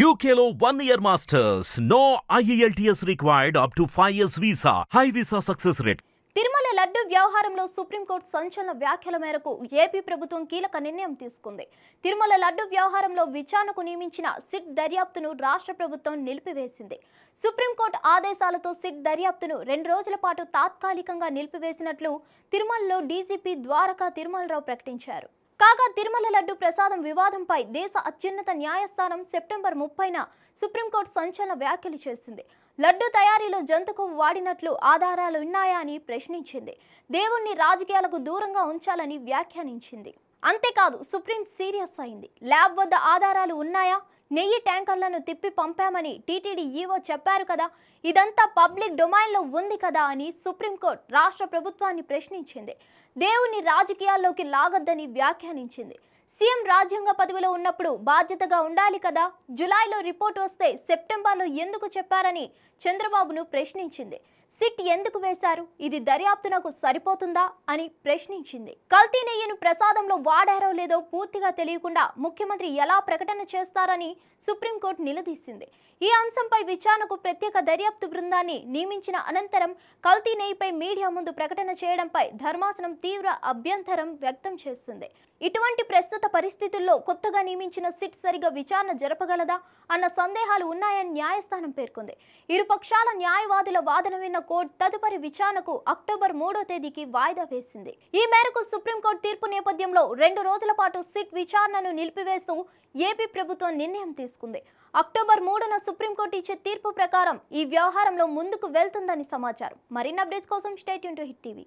యూకేలో one year masters no IELTS required up to five years visa high visa success rate Tirumala laddu వ్యవహారంలో Supreme Court సంచలన వ్యాఖ్యల మేరకు AP ప్రభుత్వం కీలక నిర్ణయం తీసుకుంది తిరుమల లడ్డు వ్యవహారంలో విచారణకు నియమించిన సిట్ దర్యాప్తును రాష్ట్ర ప్రభుత్వం నిలిపివేసింది సుప్రీంకోర్టు ఆదేశాలతో సిట్ దర్యాప్తును రెండు రోజుల పాటు తాత్కాలికంగా నిలిపివేసినట్లు తిరుమలలో డీజీపీ ద్వారకా తిరుమలరావు ప్రకటించారు కాగా తిరుమల లడ్డు ప్రసాదం వివాదంపై దేశ అత్యున్నత న్యాయస్థానం సెప్టెంబర్ ముప్పైన సుప్రీంకోర్టు సంచలన వ్యాఖ్యలు చేసింది లడ్డు తయారీలో జంతుకు వాడినట్లు ఆధారాలు ఉన్నాయా అని ప్రశ్నించింది దేవుణ్ణి రాజకీయాలకు దూరంగా ఉంచాలని వ్యాఖ్యానించింది అంతేకాదు సుప్రీం సీరియస్ అయింది ల్యాబ్ వద్ద ఆధారాలు ఉన్నాయా నెయ్యి ట్యాంకర్లను తిప్పి పంపామని టీటీడీ ఈవో చెప్పారు కదా ఇదంతా పబ్లిక్ డొమైన్లో ఉంది కదా అని సుప్రీంకోర్టు రాష్ట్ర ప్రభుత్వాన్ని ప్రశ్నించింది దేవుని రాజకీయాల్లోకి లాగొద్దని వ్యాఖ్యానించింది సీఎం రాజ్యాంగ పదవిలో ఉన్నప్పుడు బాధ్యతగా ఉండాలి కదా జులైలో రిపోర్ట్ వస్తే సెప్టెంబర్లో ఎందుకు చెప్పారని చంద్రబాబును ప్రశ్నించింది సిట్ ఎందుకు వేశారు ఇది దర్యాప్తు నాకు సరిపోతుందా అని ప్రశ్నించింది కల్తీ నెయ్యిను ప్రసాదంలో వాడారో లేదో పూర్తిగా తెలియకుండా ముఖ్యమంత్రి ఎలా ప్రకటన చేస్తారని సుప్రీంకోర్టు నిలదీసింది ఈ అంశంపై విచారణకు ప్రత్యేక దర్యాప్తు బృందాన్ని నియమించిన అనంతరం కల్తీ నెయ్యిపై మీడియా ముందు ప్రకటన చేయడంపై ధర్మాసనం తీవ్ర అభ్యంతరం వ్యక్తం చేస్తుంది ఇటువంటి ప్రస్తుత ప్రస్తుత పరిస్థితుల్లో కొత్తగా నియమించిన సిట్ సరిగా విచారణ జరపగలదా అన్న సందేహాలు ఉన్నాయని న్యాయస్థానం పేర్కొంది ఇరు పక్షాల న్యాయవాదుల వాదన విన్న కోర్టు తదుపరి విచారణకు అక్టోబర్ మూడో తేదీకి వాయిదా వేసింది ఈ మేరకు సుప్రీంకోర్టు తీర్పు నేపథ్యంలో రెండు రోజుల పాటు సిట్ విచారణను నిలిపివేస్తూ ఏపీ ప్రభుత్వం నిర్ణయం తీసుకుంది అక్టోబర్ మూడున సుప్రీంకోర్టు ఇచ్చే తీర్పు ప్రకారం ఈ వ్యవహారంలో ముందుకు వెళ్తుందని సమాచారం మరిన్ని అప్డేట్స్ కోసం స్టేట్ టు హిట్ టీవీ